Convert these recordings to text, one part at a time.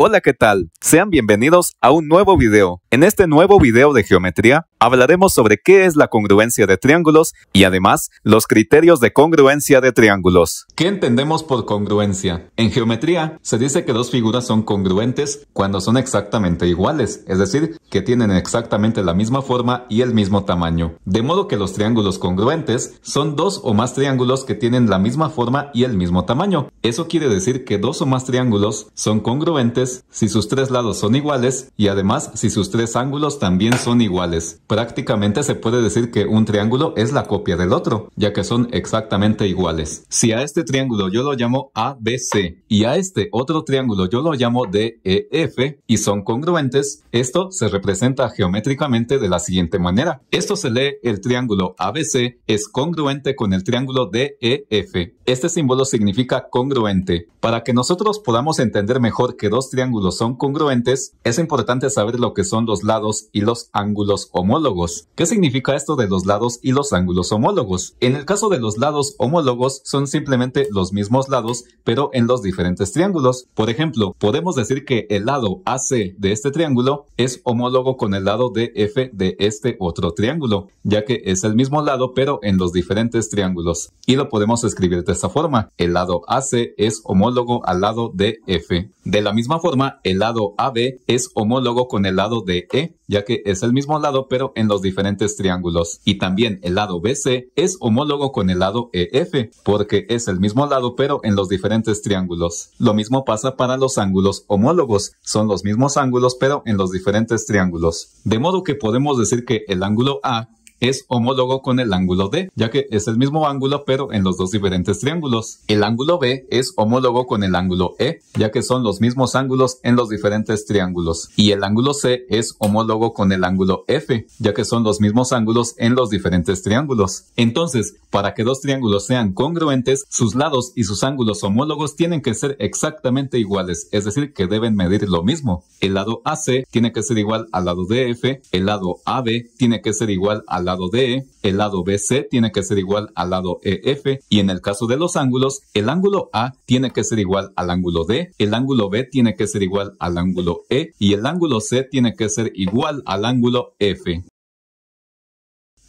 Hola, ¿qué tal? Sean bienvenidos a un nuevo video. En este nuevo video de geometría hablaremos sobre qué es la congruencia de triángulos y además los criterios de congruencia de triángulos. ¿Qué entendemos por congruencia? En geometría se dice que dos figuras son congruentes cuando son exactamente iguales, es decir, que tienen exactamente la misma forma y el mismo tamaño. De modo que los triángulos congruentes son dos o más triángulos que tienen la misma forma y el mismo tamaño. Eso quiere decir que dos o más triángulos son congruentes si sus tres lados son iguales y además si sus tres tres ángulos también son iguales. Prácticamente se puede decir que un triángulo es la copia del otro, ya que son exactamente iguales. Si a este triángulo yo lo llamo ABC y a este otro triángulo yo lo llamo DEF y son congruentes, esto se representa geométricamente de la siguiente manera. Esto se lee el triángulo ABC es congruente con el triángulo DEF. Este símbolo significa congruente. Para que nosotros podamos entender mejor que dos triángulos son congruentes, es importante saber lo que son los lados y los ángulos homólogos. ¿Qué significa esto de los lados y los ángulos homólogos? En el caso de los lados homólogos son simplemente los mismos lados, pero en los diferentes triángulos. Por ejemplo, podemos decir que el lado AC de este triángulo es homólogo con el lado DF de este otro triángulo, ya que es el mismo lado, pero en los diferentes triángulos. Y lo podemos escribir de esta forma. El lado AC es homólogo al lado DF. De la misma forma, el lado AB es homólogo con el lado de e, ya que es el mismo lado pero en los diferentes triángulos. Y también el lado BC es homólogo con el lado EF, porque es el mismo lado pero en los diferentes triángulos. Lo mismo pasa para los ángulos homólogos, son los mismos ángulos pero en los diferentes triángulos. De modo que podemos decir que el ángulo A es homólogo con el ángulo D, ya que es el mismo ángulo pero en los dos diferentes triángulos. El ángulo B es homólogo con el ángulo E, ya que son los mismos ángulos en los diferentes triángulos. Y el ángulo C es homólogo con el ángulo F, ya que son los mismos ángulos en los diferentes triángulos. Entonces, para que dos triángulos sean congruentes, sus lados y sus ángulos homólogos tienen que ser exactamente iguales, es decir, que deben medir lo mismo. El lado AC tiene que ser igual al lado DF, el lado AB tiene que ser igual al lado DE, el lado BC tiene que ser igual al lado EF y en el caso de los ángulos, el ángulo A tiene que ser igual al ángulo D, el ángulo B tiene que ser igual al ángulo E y el ángulo C tiene que ser igual al ángulo F.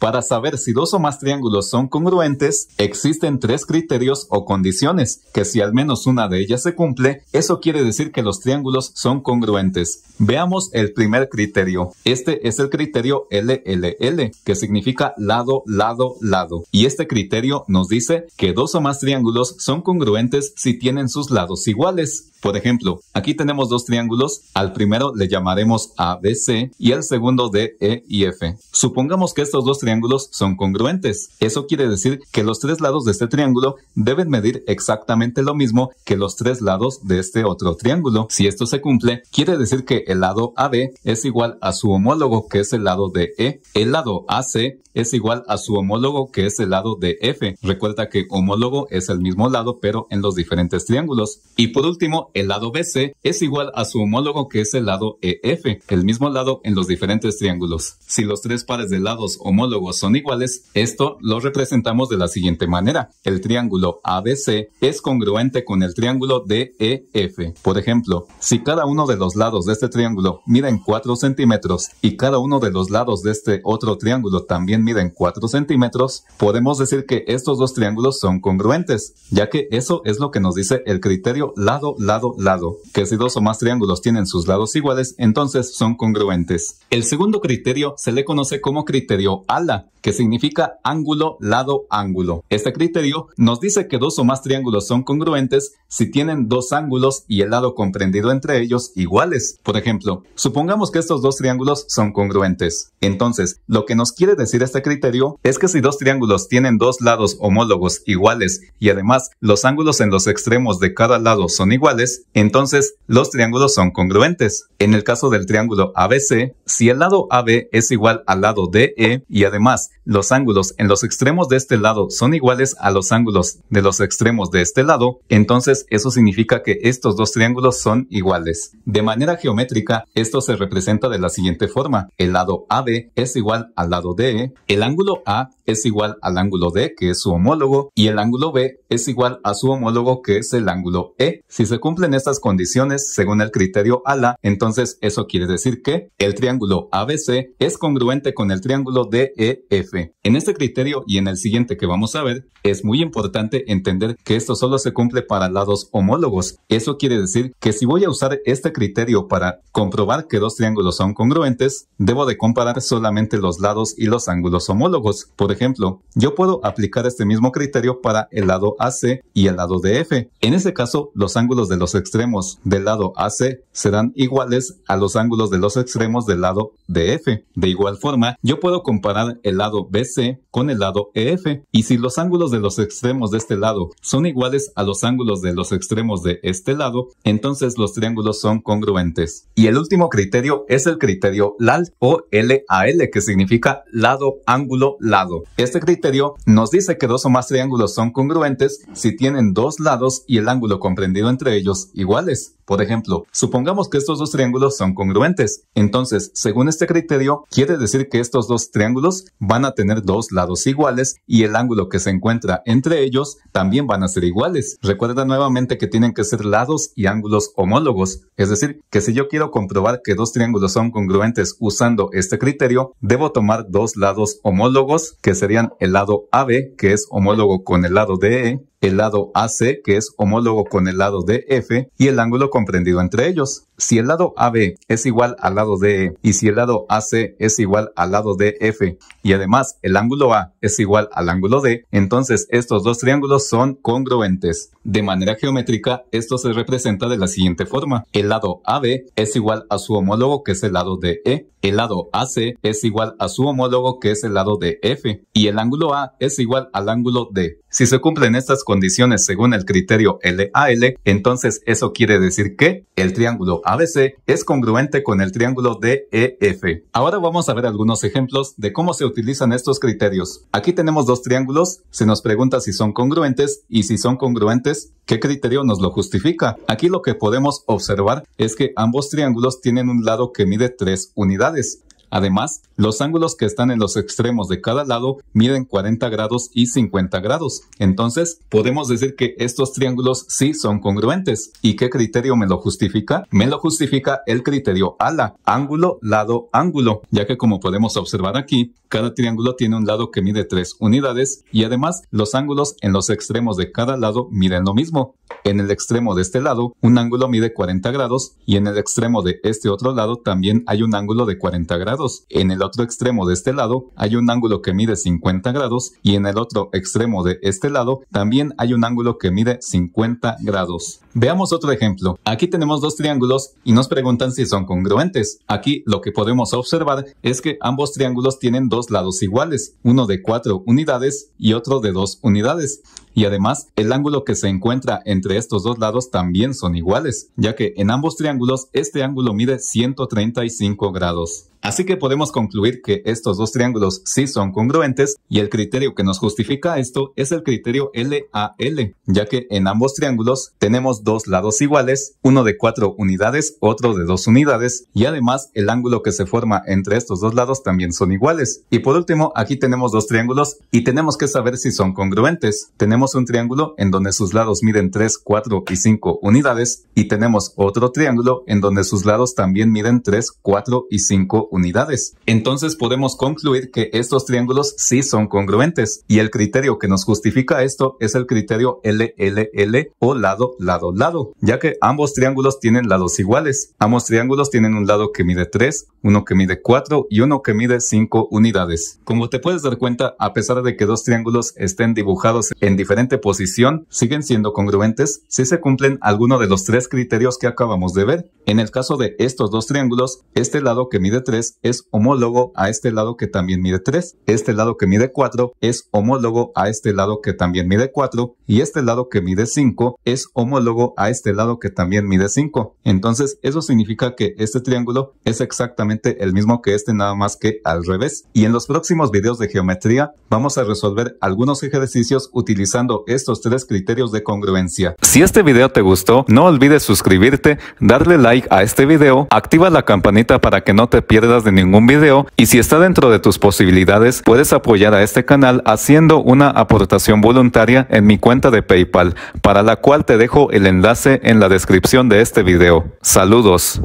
Para saber si dos o más triángulos son congruentes, existen tres criterios o condiciones, que si al menos una de ellas se cumple, eso quiere decir que los triángulos son congruentes. Veamos el primer criterio. Este es el criterio LLL, que significa lado, lado, lado. Y este criterio nos dice que dos o más triángulos son congruentes si tienen sus lados iguales. Por ejemplo, aquí tenemos dos triángulos, al primero le llamaremos ABC y al segundo de y F. Supongamos que estos dos triángulos son congruentes. Eso quiere decir que los tres lados de este triángulo deben medir exactamente lo mismo que los tres lados de este otro triángulo. Si esto se cumple, quiere decir que el lado AB es igual a su homólogo que es el lado de E. El lado AC es igual a su homólogo que es el lado de F. Recuerda que homólogo es el mismo lado pero en los diferentes triángulos. Y por último, el lado BC, es igual a su homólogo que es el lado EF, el mismo lado en los diferentes triángulos. Si los tres pares de lados homólogos son iguales, esto lo representamos de la siguiente manera. El triángulo ABC es congruente con el triángulo DEF. Por ejemplo, si cada uno de los lados de este triángulo miden 4 centímetros y cada uno de los lados de este otro triángulo también miden 4 centímetros, podemos decir que estos dos triángulos son congruentes, ya que eso es lo que nos dice el criterio lado-lado lado, que si dos o más triángulos tienen sus lados iguales, entonces son congruentes. El segundo criterio se le conoce como criterio ala, que significa ángulo, lado, ángulo. Este criterio nos dice que dos o más triángulos son congruentes si tienen dos ángulos y el lado comprendido entre ellos iguales. Por ejemplo, supongamos que estos dos triángulos son congruentes. Entonces, lo que nos quiere decir este criterio es que si dos triángulos tienen dos lados homólogos iguales y además los ángulos en los extremos de cada lado son iguales, entonces los triángulos son congruentes. En el caso del triángulo ABC, si el lado AB es igual al lado DE y además los ángulos en los extremos de este lado son iguales a los ángulos de los extremos de este lado, entonces eso significa que estos dos triángulos son iguales. De manera geométrica, esto se representa de la siguiente forma. El lado AB es igual al lado DE, el ángulo A es igual al ángulo D, que es su homólogo, y el ángulo B es igual a su homólogo, que es el ángulo E. Si se cumplen estas condiciones según el criterio ALA, entonces eso quiere decir que el triángulo ABC es congruente con el triángulo DEF. En este criterio y en el siguiente que vamos a ver, es muy importante entender que esto solo se cumple para lados homólogos. Eso quiere decir que si voy a usar este criterio para comprobar que dos triángulos son congruentes, debo de comparar solamente los lados y los ángulos homólogos. Por ejemplo, yo puedo aplicar este mismo criterio para el lado AC y el lado DF. En ese caso, los ángulos de los extremos del lado AC serán iguales a los ángulos de los extremos del lado DF. De igual forma, yo puedo comparar el lado BC con el lado EF. Y si los ángulos de los extremos de este lado son iguales a los ángulos de los extremos de este lado, entonces los triángulos son congruentes. Y el último criterio es el criterio LAL o LAL, que significa lado, ángulo, lado. Este criterio nos dice que dos o más triángulos son congruentes si tienen dos lados y el ángulo comprendido entre ellos iguales. Por ejemplo, supongamos que estos dos triángulos son congruentes. Entonces, según este criterio, quiere decir que estos dos triángulos van a tener dos lados iguales y el ángulo que se encuentra entre ellos también van a ser iguales. Recuerda nuevamente que tienen que ser lados y ángulos homólogos, es decir, que si yo quiero comprobar que dos triángulos son congruentes usando este criterio, debo tomar dos lados homólogos, que serían el lado AB, que es homólogo con el lado DE, el lado AC, que es homólogo con el lado DF, y el ángulo comprendido entre ellos. Si el lado AB es igual al lado DE y si el lado AC es igual al lado DF y además el ángulo A es igual al ángulo D, entonces estos dos triángulos son congruentes. De manera geométrica, esto se representa de la siguiente forma. El lado AB es igual a su homólogo que es el lado DE, el lado AC es igual a su homólogo que es el lado DF y el ángulo A es igual al ángulo D. Si se cumplen estas condiciones según el criterio LAL, entonces eso quiere decir que el triángulo ABC es congruente con el triángulo DEF. E Ahora vamos a ver algunos ejemplos de cómo se utilizan estos criterios. Aquí tenemos dos triángulos, se nos pregunta si son congruentes y si son congruentes, ¿qué criterio nos lo justifica? Aquí lo que podemos observar es que ambos triángulos tienen un lado que mide 3 unidades. Además, los ángulos que están en los extremos de cada lado miden 40 grados y 50 grados. Entonces, podemos decir que estos triángulos sí son congruentes. ¿Y qué criterio me lo justifica? Me lo justifica el criterio ala, ángulo, lado, ángulo, ya que como podemos observar aquí, cada triángulo tiene un lado que mide 3 unidades y además los ángulos en los extremos de cada lado miden lo mismo. En el extremo de este lado, un ángulo mide 40 grados y en el extremo de este otro lado también hay un ángulo de 40 grados. En el otro extremo de este lado hay un ángulo que mide 50 grados y en el otro extremo de este lado también hay un ángulo que mide 50 grados. Veamos otro ejemplo. Aquí tenemos dos triángulos y nos preguntan si son congruentes. Aquí lo que podemos observar es que ambos triángulos tienen dos lados iguales, uno de 4 unidades y otro de 2 unidades. Y además, el ángulo que se encuentra entre estos dos lados también son iguales, ya que en ambos triángulos este ángulo mide 135 grados. Así que podemos concluir que estos dos triángulos sí son congruentes y el criterio que nos justifica esto es el criterio LAL, ya que en ambos triángulos tenemos dos lados iguales, uno de cuatro unidades, otro de dos unidades y además el ángulo que se forma entre estos dos lados también son iguales. Y por último, aquí tenemos dos triángulos y tenemos que saber si son congruentes. Tenemos un triángulo en donde sus lados miden 3, 4 y 5 unidades y tenemos otro triángulo en donde sus lados también miden 3, 4 y 5 unidades. Entonces podemos concluir que estos triángulos sí son congruentes y el criterio que nos justifica esto es el criterio LLL o lado, lado, lado, ya que ambos triángulos tienen lados iguales. Ambos triángulos tienen un lado que mide 3, uno que mide 4 y uno que mide 5 unidades. Como te puedes dar cuenta, a pesar de que dos triángulos estén dibujados en diferente posición, siguen siendo congruentes si se cumplen alguno de los tres criterios que acabamos de ver. En el caso de estos dos triángulos, este lado que mide 3 es homólogo a este lado que también mide 3. Este lado que mide 4 es homólogo a este lado que también mide 4. Y este lado que mide 5 es homólogo a este lado que también mide 5. Entonces eso significa que este triángulo es exactamente el mismo que este nada más que al revés. Y en los próximos videos de geometría vamos a resolver algunos ejercicios utilizando estos tres criterios de congruencia. Si este video te gustó, no olvides suscribirte, darle like a este video, activa la campanita para que no te pierdas de ningún video y si está dentro de tus posibilidades, puedes apoyar a este canal haciendo una aportación voluntaria en mi cuenta de PayPal, para la cual te dejo el enlace en la descripción de este video. Saludos.